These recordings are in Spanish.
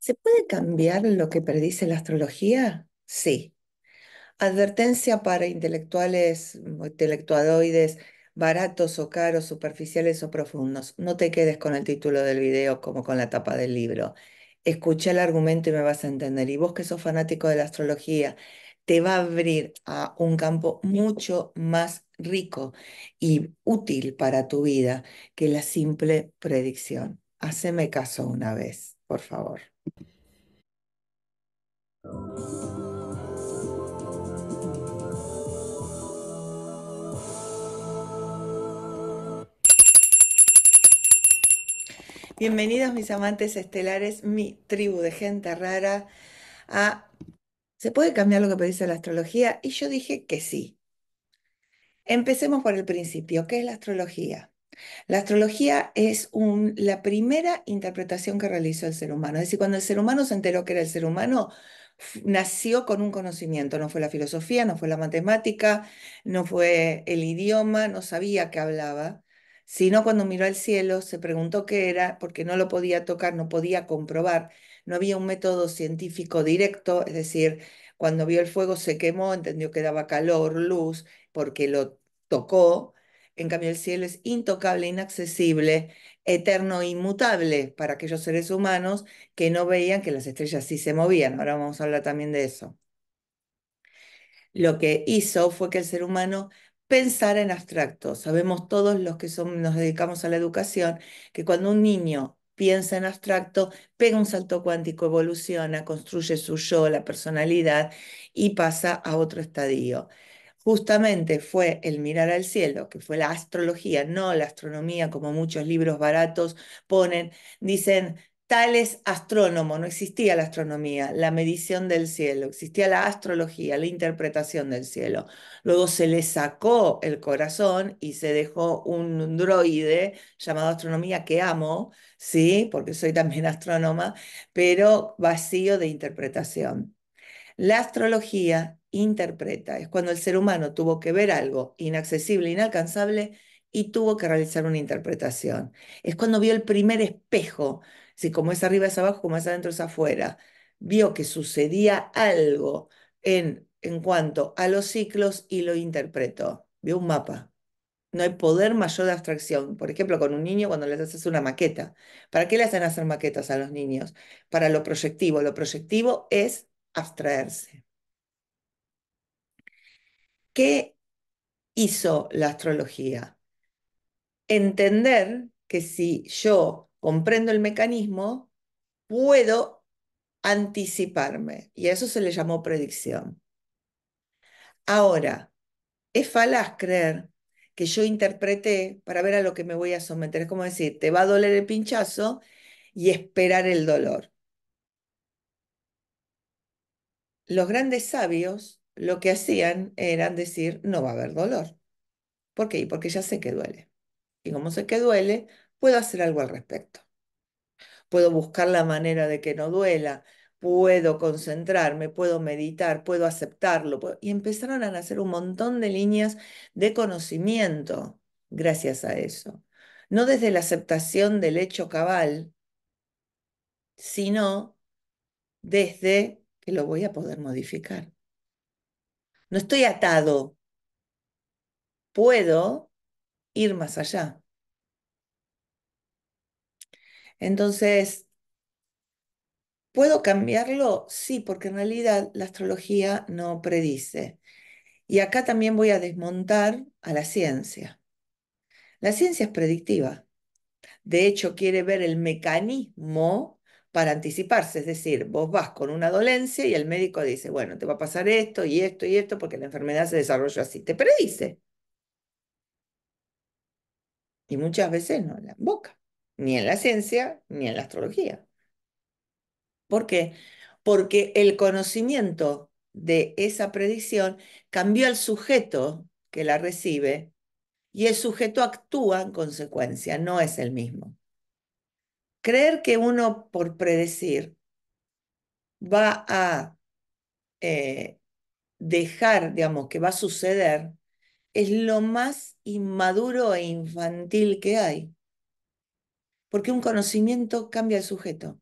¿Se puede cambiar lo que predice la astrología? Sí. Advertencia para intelectuales, mm, intelectuadoides baratos o caros, superficiales o profundos. No te quedes con el título del video como con la tapa del libro. Escucha el argumento y me vas a entender. Y vos que sos fanático de la astrología, te va a abrir a un campo mucho más rico y útil para tu vida que la simple predicción. Haceme caso una vez, por favor. Bienvenidos mis amantes estelares, mi tribu de gente rara, a ah, ¿se puede cambiar lo que predice la astrología? Y yo dije que sí. Empecemos por el principio. ¿Qué es la astrología? La astrología es la primera interpretación que realizó el ser humano. Es decir, cuando el ser humano se enteró que era el ser humano, nació con un conocimiento, no fue la filosofía, no fue la matemática, no fue el idioma, no sabía qué hablaba, sino cuando miró al cielo se preguntó qué era, porque no lo podía tocar, no podía comprobar, no había un método científico directo, es decir, cuando vio el fuego se quemó, entendió que daba calor, luz, porque lo tocó, en cambio, el cielo es intocable, inaccesible, eterno, e inmutable para aquellos seres humanos que no veían que las estrellas sí se movían. Ahora vamos a hablar también de eso. Lo que hizo fue que el ser humano pensara en abstracto. Sabemos todos los que nos dedicamos a la educación que cuando un niño piensa en abstracto, pega un salto cuántico, evoluciona, construye su yo, la personalidad y pasa a otro estadio justamente fue el mirar al cielo, que fue la astrología, no la astronomía, como muchos libros baratos ponen, dicen tal es astrónomo, no existía la astronomía, la medición del cielo, existía la astrología, la interpretación del cielo. Luego se le sacó el corazón y se dejó un droide llamado astronomía que amo, sí, porque soy también astrónoma, pero vacío de interpretación. La astrología interpreta. Es cuando el ser humano tuvo que ver algo inaccesible, inalcanzable, y tuvo que realizar una interpretación. Es cuando vio el primer espejo, si como es arriba es abajo, como es adentro es afuera. Vio que sucedía algo en, en cuanto a los ciclos y lo interpretó. Vio un mapa. No hay poder mayor de abstracción. Por ejemplo, con un niño cuando les haces una maqueta. ¿Para qué le hacen hacer maquetas a los niños? Para lo proyectivo. Lo proyectivo es abstraerse qué hizo la astrología? Entender que si yo comprendo el mecanismo, puedo anticiparme. Y a eso se le llamó predicción. Ahora, es falaz creer que yo interpreté para ver a lo que me voy a someter. Es como decir, te va a doler el pinchazo y esperar el dolor. Los grandes sabios lo que hacían era decir, no va a haber dolor. ¿Por qué? Porque ya sé que duele. Y como sé que duele, puedo hacer algo al respecto. Puedo buscar la manera de que no duela, puedo concentrarme, puedo meditar, puedo aceptarlo. Y empezaron a nacer un montón de líneas de conocimiento gracias a eso. No desde la aceptación del hecho cabal, sino desde que lo voy a poder modificar. No estoy atado. Puedo ir más allá. Entonces, ¿puedo cambiarlo? Sí, porque en realidad la astrología no predice. Y acá también voy a desmontar a la ciencia. La ciencia es predictiva. De hecho, quiere ver el mecanismo para anticiparse. Es decir, vos vas con una dolencia y el médico dice, bueno, te va a pasar esto y esto y esto porque la enfermedad se desarrolló así. Te predice. Y muchas veces no en la boca, ni en la ciencia, ni en la astrología. ¿Por qué? Porque el conocimiento de esa predicción cambió al sujeto que la recibe y el sujeto actúa en consecuencia, no es el mismo. Creer que uno por predecir va a eh, dejar, digamos, que va a suceder, es lo más inmaduro e infantil que hay. Porque un conocimiento cambia el sujeto.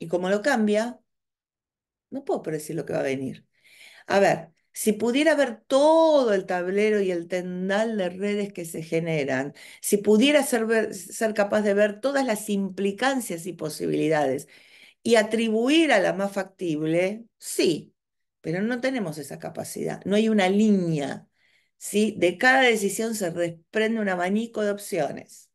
Y como lo cambia, no puedo predecir lo que va a venir. A ver, si pudiera ver todo el tablero y el tendal de redes que se generan, si pudiera ser, ser capaz de ver todas las implicancias y posibilidades y atribuir a la más factible, sí, pero no tenemos esa capacidad, no hay una línea. ¿sí? De cada decisión se desprende un abanico de opciones,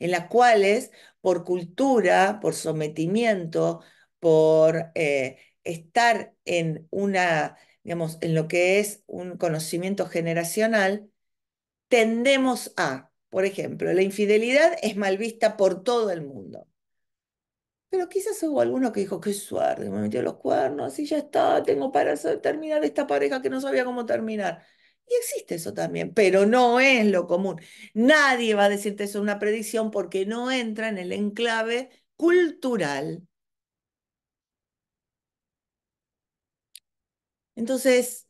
en las cuales, por cultura, por sometimiento, por eh, estar en una digamos, en lo que es un conocimiento generacional, tendemos a, por ejemplo, la infidelidad es mal vista por todo el mundo. Pero quizás hubo alguno que dijo, qué suerte, me metió los cuernos y ya está, tengo para terminar esta pareja que no sabía cómo terminar. Y existe eso también, pero no es lo común. Nadie va a decirte eso en una predicción porque no entra en el enclave cultural Entonces,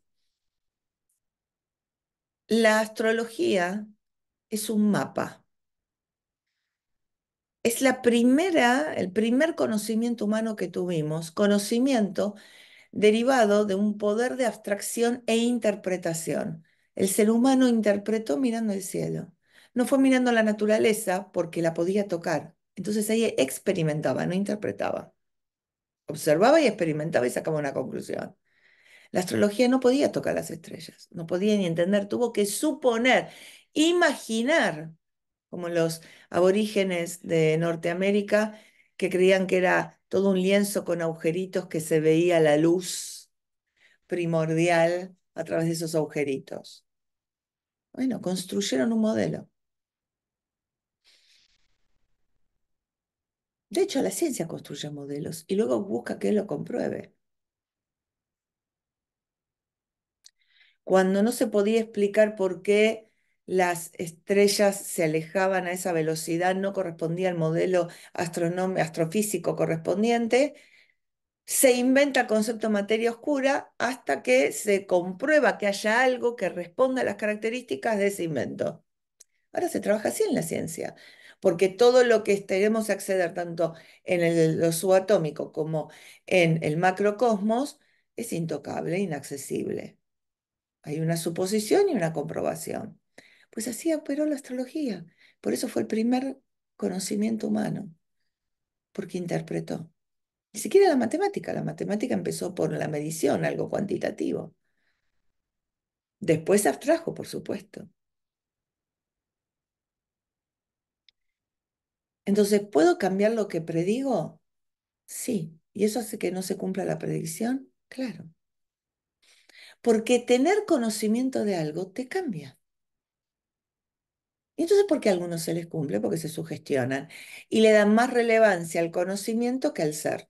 la astrología es un mapa. Es la primera, el primer conocimiento humano que tuvimos, conocimiento derivado de un poder de abstracción e interpretación. El ser humano interpretó mirando el cielo. No fue mirando la naturaleza porque la podía tocar. Entonces ahí experimentaba, no interpretaba. Observaba y experimentaba y sacaba una conclusión. La astrología no podía tocar las estrellas, no podía ni entender, tuvo que suponer, imaginar, como los aborígenes de Norteamérica que creían que era todo un lienzo con agujeritos que se veía la luz primordial a través de esos agujeritos. Bueno, construyeron un modelo. De hecho, la ciencia construye modelos y luego busca que lo compruebe. cuando no se podía explicar por qué las estrellas se alejaban a esa velocidad, no correspondía al modelo astrofísico correspondiente, se inventa el concepto materia oscura hasta que se comprueba que haya algo que responda a las características de ese invento. Ahora se trabaja así en la ciencia, porque todo lo que tenemos acceder tanto en el, lo subatómico como en el macrocosmos es intocable, inaccesible. Hay una suposición y una comprobación. Pues así operó la astrología. Por eso fue el primer conocimiento humano, porque interpretó. Ni siquiera la matemática. La matemática empezó por la medición, algo cuantitativo. Después abstrajo, por supuesto. Entonces, ¿puedo cambiar lo que predigo? Sí. ¿Y eso hace que no se cumpla la predicción? Claro. Porque tener conocimiento de algo te cambia. Y entonces, ¿por qué a algunos se les cumple? Porque se sugestionan y le dan más relevancia al conocimiento que al ser.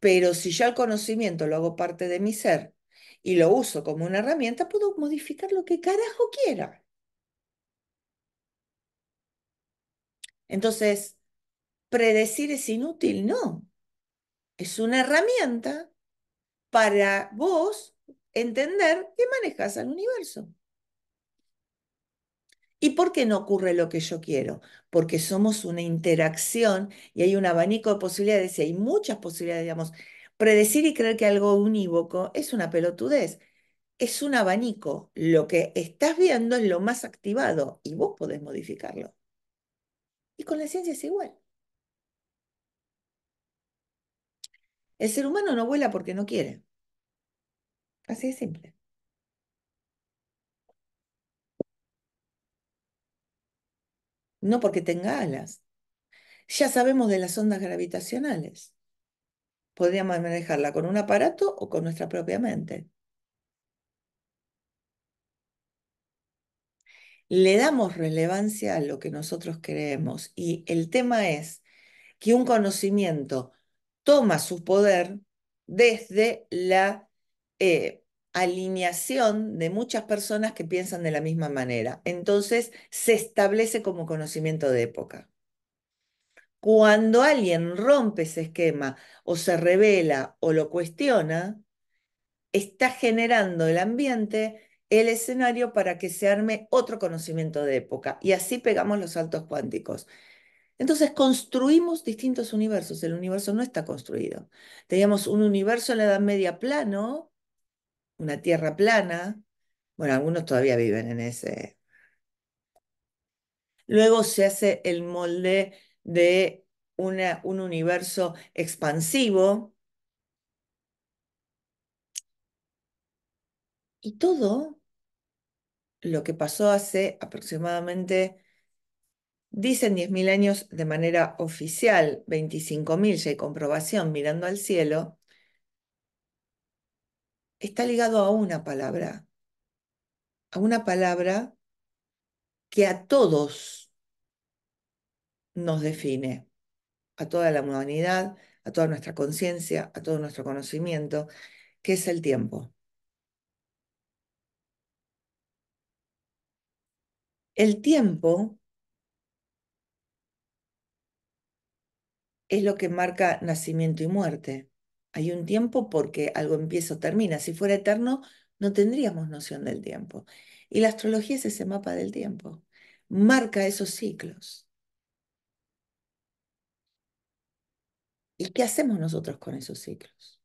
Pero si yo el conocimiento lo hago parte de mi ser y lo uso como una herramienta, puedo modificar lo que carajo quiera. Entonces, predecir es inútil, no. Es una herramienta para vos entender que manejas al universo. ¿Y por qué no ocurre lo que yo quiero? Porque somos una interacción y hay un abanico de posibilidades y hay muchas posibilidades, digamos. Predecir y creer que algo unívoco es una pelotudez, es un abanico. Lo que estás viendo es lo más activado y vos podés modificarlo. Y con la ciencia es igual. El ser humano no vuela porque no quiere. Así de simple. No porque tenga alas. Ya sabemos de las ondas gravitacionales. Podríamos manejarla con un aparato o con nuestra propia mente. Le damos relevancia a lo que nosotros creemos y el tema es que un conocimiento toma su poder desde la eh, alineación de muchas personas que piensan de la misma manera. Entonces se establece como conocimiento de época. Cuando alguien rompe ese esquema o se revela o lo cuestiona, está generando el ambiente, el escenario para que se arme otro conocimiento de época. Y así pegamos los saltos cuánticos. Entonces construimos distintos universos. El universo no está construido. Teníamos un universo en la Edad Media plano, una tierra plana. Bueno, algunos todavía viven en ese. Luego se hace el molde de un universo expansivo. Y todo lo que pasó hace aproximadamente Dicen 10.000 años de manera oficial, 25.000 ya hay comprobación mirando al cielo. Está ligado a una palabra, a una palabra que a todos nos define, a toda la humanidad, a toda nuestra conciencia, a todo nuestro conocimiento, que es el tiempo. El tiempo es lo que marca nacimiento y muerte. Hay un tiempo porque algo empieza o termina. Si fuera eterno, no tendríamos noción del tiempo. Y la astrología es ese mapa del tiempo. Marca esos ciclos. ¿Y qué hacemos nosotros con esos ciclos?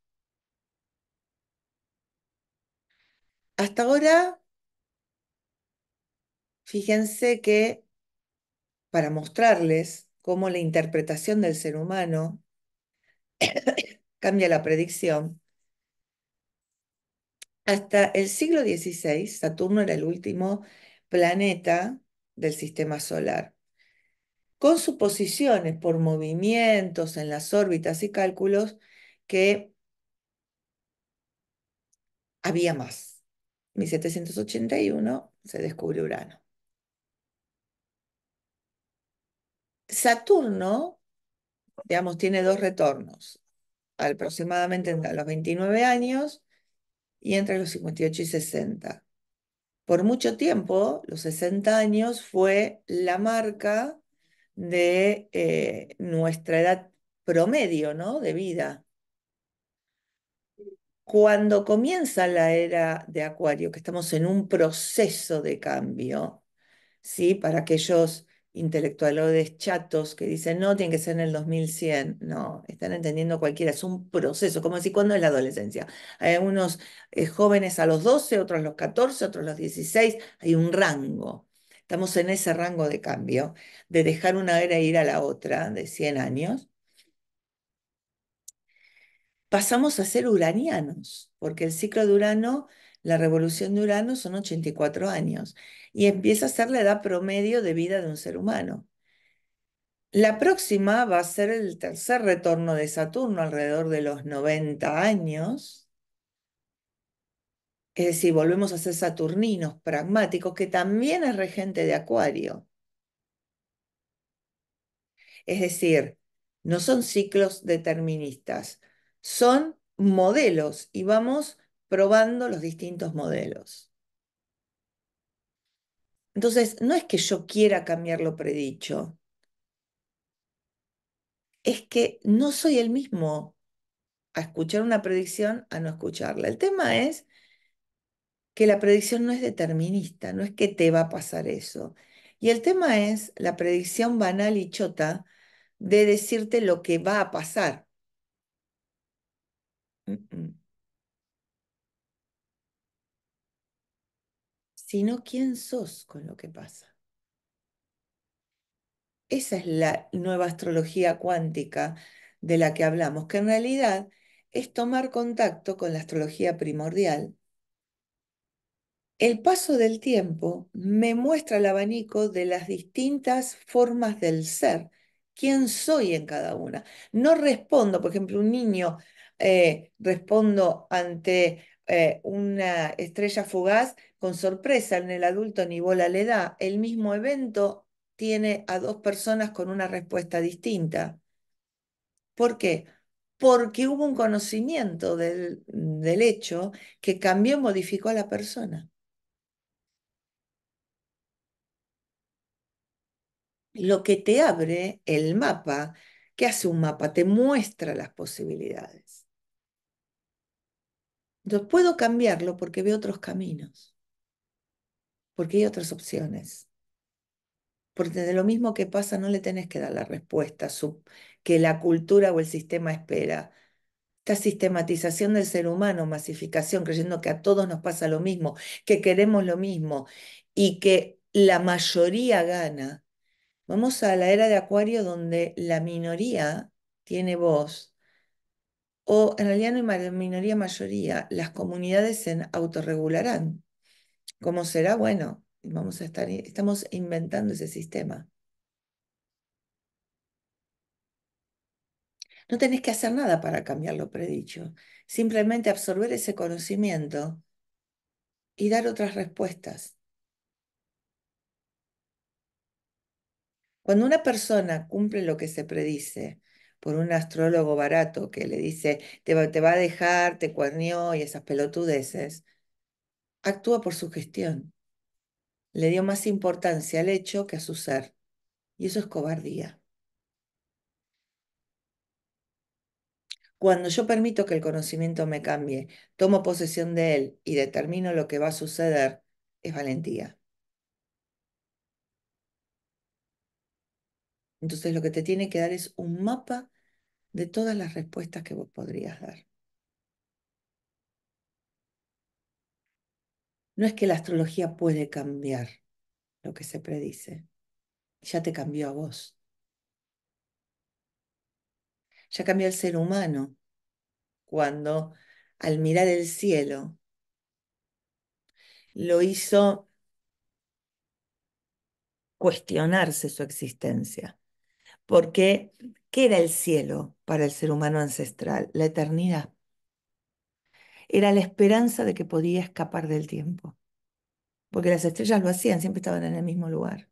Hasta ahora, fíjense que para mostrarles cómo la interpretación del ser humano cambia la predicción. Hasta el siglo XVI, Saturno era el último planeta del sistema solar. Con suposiciones por movimientos en las órbitas y cálculos que había más. En 1781 se descubre Urano. Saturno, digamos, tiene dos retornos, aproximadamente a los 29 años y entre los 58 y 60. Por mucho tiempo, los 60 años fue la marca de eh, nuestra edad promedio, ¿no? De vida. Cuando comienza la era de Acuario, que estamos en un proceso de cambio, ¿sí? Para aquellos intelectuales chatos que dicen, no, tiene que ser en el 2100. No, están entendiendo cualquiera, es un proceso, como decir cuando es la adolescencia. Hay unos eh, jóvenes a los 12, otros a los 14, otros los 16, hay un rango. Estamos en ese rango de cambio, de dejar una era e ir a la otra de 100 años. Pasamos a ser uranianos, porque el ciclo de Urano la revolución de Urano son 84 años y empieza a ser la edad promedio de vida de un ser humano. La próxima va a ser el tercer retorno de Saturno alrededor de los 90 años. Es decir, volvemos a ser saturninos, pragmáticos, que también es regente de Acuario. Es decir, no son ciclos deterministas, son modelos y vamos probando los distintos modelos. Entonces, no es que yo quiera cambiar lo predicho, es que no soy el mismo a escuchar una predicción a no escucharla. El tema es que la predicción no es determinista, no es que te va a pasar eso. Y el tema es la predicción banal y chota de decirte lo que va a pasar. Mm, mm. sino quién sos con lo que pasa. Esa es la nueva astrología cuántica de la que hablamos, que en realidad es tomar contacto con la astrología primordial. El paso del tiempo me muestra el abanico de las distintas formas del ser, quién soy en cada una. No respondo, por ejemplo, un niño eh, respondo ante eh, una estrella fugaz con sorpresa en el adulto ni bola le da, el mismo evento tiene a dos personas con una respuesta distinta. ¿Por qué? Porque hubo un conocimiento del, del hecho que cambió y modificó a la persona. Lo que te abre el mapa, ¿qué hace un mapa? Te muestra las posibilidades. Yo puedo cambiarlo porque veo otros caminos, porque hay otras opciones. Porque de lo mismo que pasa no le tenés que dar la respuesta que la cultura o el sistema espera. Esta sistematización del ser humano, masificación, creyendo que a todos nos pasa lo mismo, que queremos lo mismo y que la mayoría gana. Vamos a la era de Acuario donde la minoría tiene voz o en realidad no hay minoría mayoría, las comunidades se autorregularán. ¿Cómo será? Bueno, vamos a estar, estamos inventando ese sistema. No tenés que hacer nada para cambiar lo predicho, simplemente absorber ese conocimiento y dar otras respuestas. Cuando una persona cumple lo que se predice, por un astrólogo barato que le dice, te va, a dejar, te cuernió y esas pelotudeces, actúa por su gestión. Le dio más importancia al hecho que a su ser. Y eso es cobardía. Cuando yo permito que el conocimiento me cambie, tomo posesión de él y determino lo que va a suceder, es valentía. Entonces lo que te tiene que dar es un mapa de todas las respuestas que vos podrías dar. No es que la astrología puede cambiar lo que se predice. Ya te cambió a vos. Ya cambió el ser humano cuando al mirar el cielo lo hizo cuestionarse su existencia porque ¿qué era el cielo para el ser humano ancestral? La eternidad. Era la esperanza de que podía escapar del tiempo, porque las estrellas lo hacían, siempre estaban en el mismo lugar.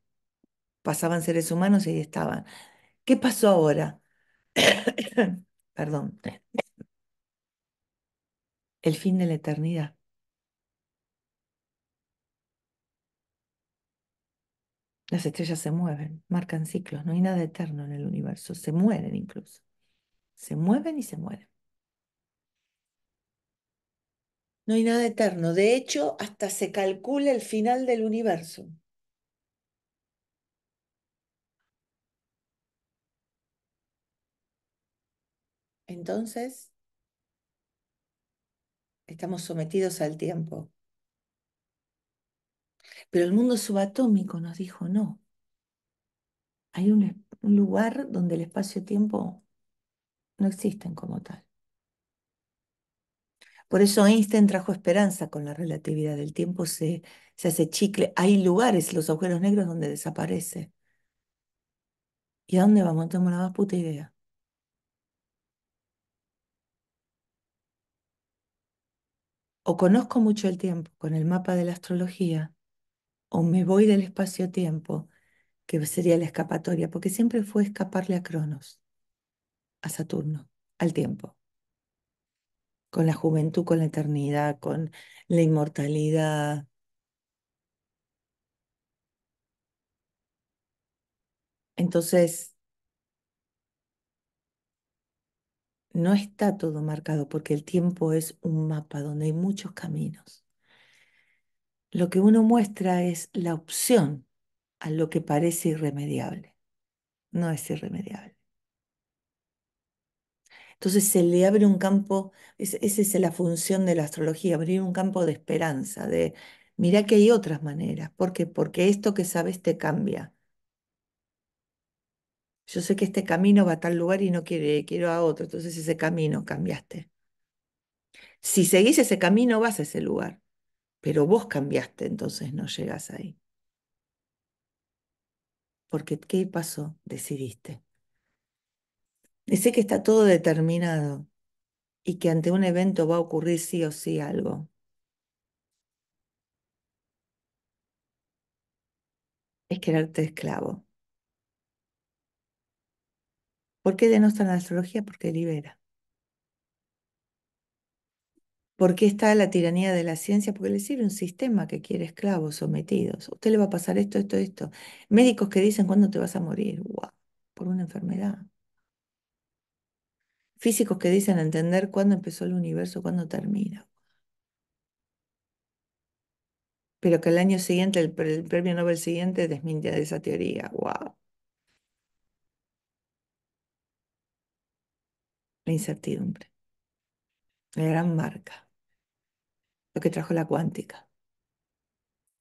Pasaban seres humanos y ahí estaban. ¿Qué pasó ahora? Perdón. El fin de la eternidad. Las estrellas se mueven, marcan ciclos, no hay nada eterno en el universo, se mueren incluso. Se mueven y se mueren. No hay nada eterno, de hecho, hasta se calcula el final del universo. Entonces, estamos sometidos al tiempo. Pero el mundo subatómico nos dijo no. Hay un, lugar donde el espacio-tiempo no existen como tal. Por eso Einstein trajo esperanza con la relatividad. del tiempo se, se hace chicle. Hay lugares, los agujeros negros, donde desaparece. ¿Y a dónde vamos? No tenemos la más puta idea. O conozco mucho el tiempo con el mapa de la astrología, o me voy del espacio-tiempo, que sería la escapatoria, porque siempre fue escaparle a Cronos, a Saturno, al tiempo, con la juventud, con la eternidad, con la inmortalidad. Entonces, no está todo marcado porque el tiempo es un mapa donde hay muchos caminos lo que uno muestra es la opción a lo que parece irremediable. No es irremediable. Entonces se le abre un campo, esa es la función de la astrología, abrir un campo de esperanza, de mira que hay otras maneras. ¿Por Porque esto que sabes te cambia. Yo sé que este camino va a tal lugar y no quiero a otro, entonces ese camino cambiaste. Si seguís ese camino, vas a ese lugar pero vos cambiaste, entonces no llegas ahí. Porque ¿qué pasó? Decidiste. Dice que está todo determinado y que ante un evento va a ocurrir sí o sí algo. Es quererte esclavo. ¿Por qué denostan la astrología? Porque libera. ¿Por qué está la tiranía de la ciencia? Porque le sirve un sistema que quiere esclavos sometidos. Usted le va a pasar esto, esto, esto. Médicos que dicen cuándo te vas a morir. Wow, por una enfermedad. Físicos que dicen entender cuándo empezó el universo, cuándo termina. Pero que el año siguiente, el, premio Nobel siguiente, desmintia de esa teoría. Wow. La incertidumbre. La gran marca lo que trajo la cuántica.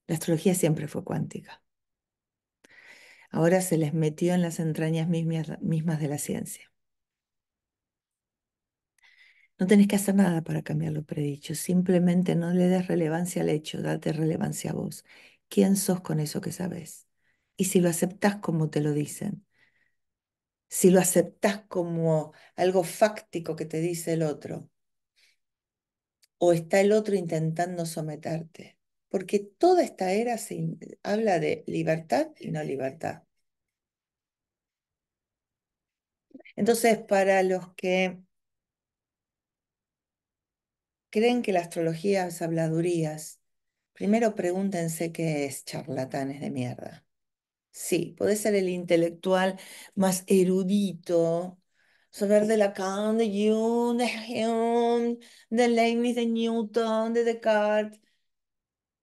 La astrología siempre fue cuántica. Ahora se les metió en las entrañas mismas de la ciencia. No tenés que hacer nada para cambiar lo predicho, simplemente no le des relevancia al hecho, date relevancia a vos. ¿Quién sos con eso que sabes? Y si lo aceptás como te lo dicen, si lo aceptás como algo fáctico que te dice el otro, o está el otro intentando someterte? Porque toda esta era se habla de libertad y no libertad. Entonces, para los que creen que la astrología es habladurías, primero pregúntense qué es charlatanes de mierda. Sí, puede ser el intelectual más erudito, saber de Lacan, de Jung, de Hume, de Leibniz, de Newton, de Descartes.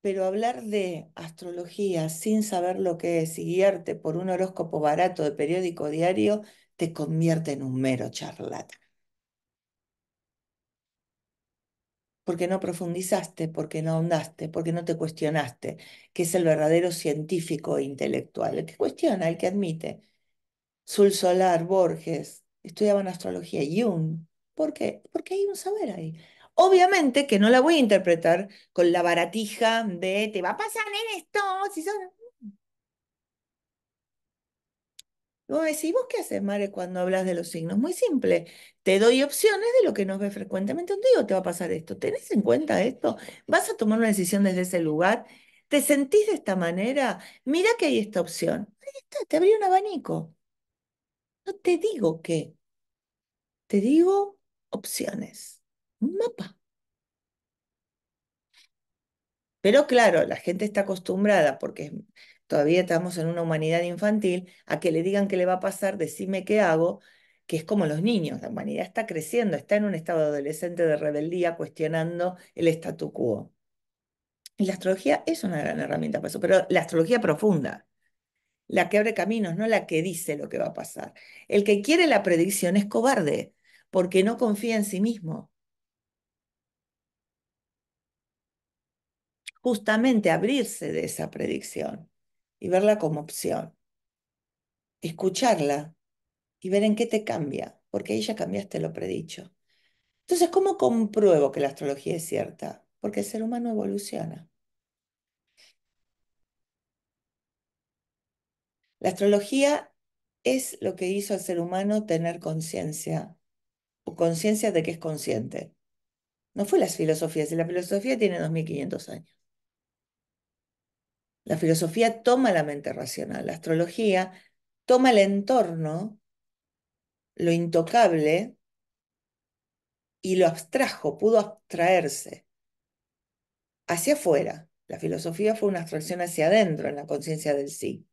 Pero hablar de astrología sin saber lo que es y guiarte por un horóscopo barato de periódico diario te convierte en un mero charlatán. Porque no profundizaste, porque no ahondaste, porque no te cuestionaste, que es el verdadero científico e intelectual, el que cuestiona, el que admite. Sul Solar, Borges, estudiaban astrología Jung. ¿Por qué? Porque hay un saber ahí. Obviamente que no la voy a interpretar con la baratija de te va a pasar en esto, si son... Vos decís, ¿vos qué haces, Mare, cuando hablas de los signos? Muy simple. Te doy opciones de lo que nos ve frecuentemente. Te digo, te va a pasar esto. ¿Tenés en cuenta esto? ¿Vas a tomar una decisión desde ese lugar? ¿Te sentís de esta manera? Mira que hay esta opción. Ahí está, te abrí un abanico. No te digo qué, te digo opciones, un mapa. Pero claro, la gente está acostumbrada, porque todavía estamos en una humanidad infantil, a que le digan qué le va a pasar, decime qué hago, que es como los niños, la humanidad está creciendo, está en un estado adolescente de rebeldía, cuestionando el statu quo. Y la astrología es una gran herramienta para eso, pero la astrología profunda, la que abre caminos, no la que dice lo que va a pasar. El que quiere la predicción es cobarde, porque no confía en sí mismo. Justamente abrirse de esa predicción y verla como opción, escucharla y ver en qué te cambia, porque ahí ya cambiaste lo predicho. Entonces, ¿cómo compruebo que la astrología es cierta? Porque el ser humano evoluciona. La astrología es lo que hizo al ser humano tener conciencia, o conciencia de que es consciente. No fue las filosofías, y la filosofía tiene 2500 años. La filosofía toma la mente racional, la astrología toma el entorno, lo intocable, y lo abstrajo, pudo abstraerse hacia afuera. La filosofía fue una abstracción hacia adentro en la conciencia del sí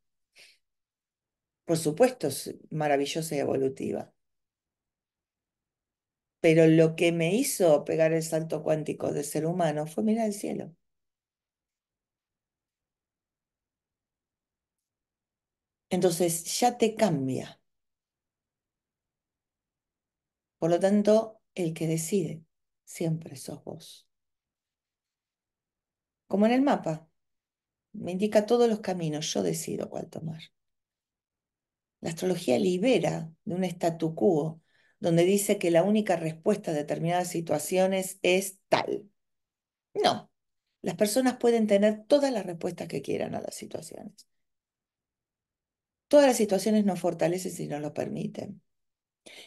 por supuesto, es maravillosa y evolutiva. Pero lo que me hizo pegar el salto cuántico de ser humano fue mirar al cielo. Entonces ya te cambia. Por lo tanto, el que decide siempre sos vos. Como en el mapa, me indica todos los caminos, yo decido cuál tomar. La astrología libera de un statu quo donde dice que la única respuesta a determinadas situaciones es tal. No, las personas pueden tener todas las respuestas que quieran a las situaciones. Todas las situaciones nos fortalecen si no lo permiten.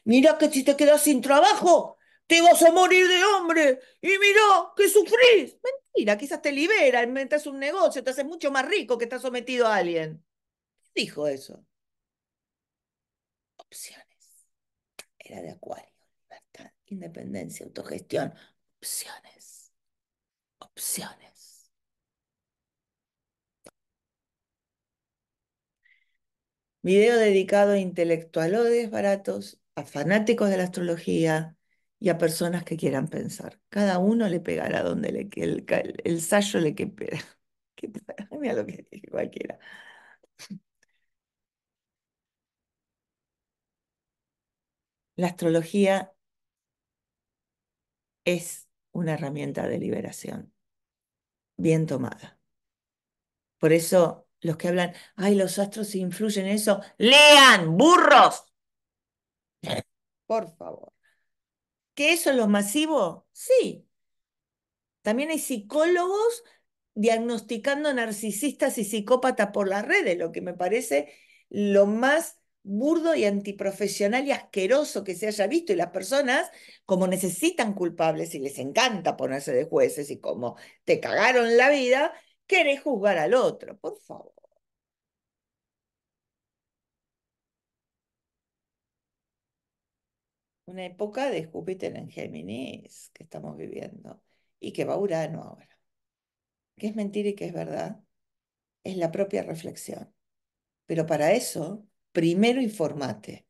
Mira que si te quedas sin trabajo, te vas a morir de hambre. Y mira que sufrís. Mentira, quizás te libera, inventas un negocio, te haces mucho más rico que estás sometido a alguien. dijo eso? opciones. Era de acuario, libertad, independencia, autogestión, opciones, opciones. Video dedicado a intelectualodes baratos, a fanáticos de la astrología y a personas que quieran pensar. Cada uno le pegará donde le, el, el, sallo le Que a lo que cualquiera. La astrología es una herramienta de liberación, bien tomada. Por eso los que hablan, ay, los astros influyen en eso, lean, burros. Por favor. ¿Que eso es lo masivo? Sí. También hay psicólogos diagnosticando narcisistas y psicópatas por las redes, lo que me parece lo más burdo y antiprofesional y asqueroso que se haya visto. Y las personas, como necesitan culpables y les encanta ponerse de jueces y como te cagaron la vida, querés juzgar al otro, por favor. Una época de Júpiter en Géminis que estamos viviendo y que va Urano ahora. ¿Qué es mentira y qué es verdad? Es la propia reflexión. Pero para eso primero informate.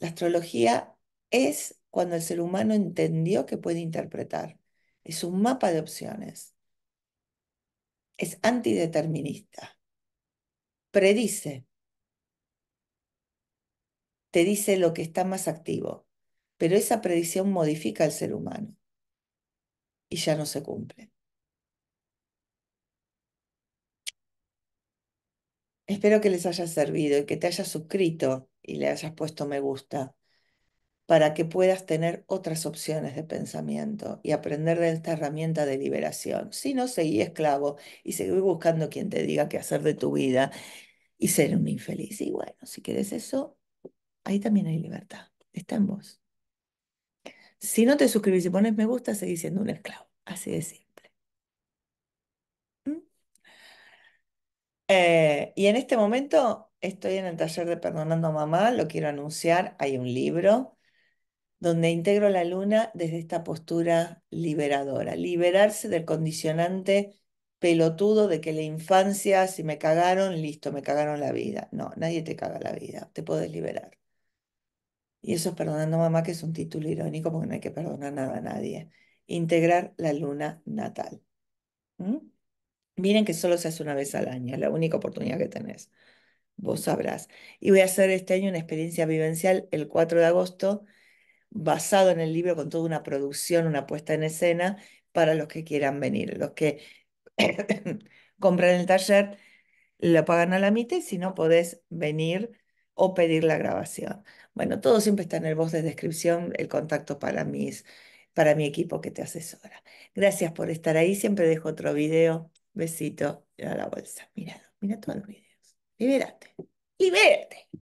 La astrología es cuando el ser humano entendió que puede interpretar. Es un mapa de opciones. Es antideterminista. Predice. Te dice lo que está más activo. Pero esa predicción modifica al ser humano. Y ya no se cumple. Espero que les haya servido y que te hayas suscrito y le hayas puesto me gusta para que puedas tener otras opciones de pensamiento y aprender de esta herramienta de liberación. Si no, seguí esclavo y seguí buscando quien te diga qué hacer de tu vida y ser un infeliz. Y bueno, si quieres eso, ahí también hay libertad. Está en vos. Si no te suscribís y pones me gusta, seguís siendo un esclavo. Así de Eh, y en este momento estoy en el taller de Perdonando Mamá, lo quiero anunciar, hay un libro donde integro la luna desde esta postura liberadora, liberarse del condicionante pelotudo de que la infancia, si me cagaron, listo, me cagaron la vida. No, nadie te caga la vida, te puedes liberar. Y eso es Perdonando Mamá, que es un título irónico porque no hay que perdonar nada a nadie. Integrar la luna natal. ¿Mm? Miren que solo se hace una vez al año, es la única oportunidad que tenés. Vos sabrás. Y voy a hacer este año una experiencia vivencial el 4 de agosto, basado en el libro con toda una producción, una puesta en escena para los que quieran venir. Los que compran el taller lo pagan a la mitad si no podés venir o pedir la grabación. Bueno, todo siempre está en el voz de descripción, el contacto para mis para mi equipo que te asesora. Gracias por estar ahí, siempre dejo otro video. Besito. a la bolsa. Mira, mira todos los videos. Libérate. Libérate.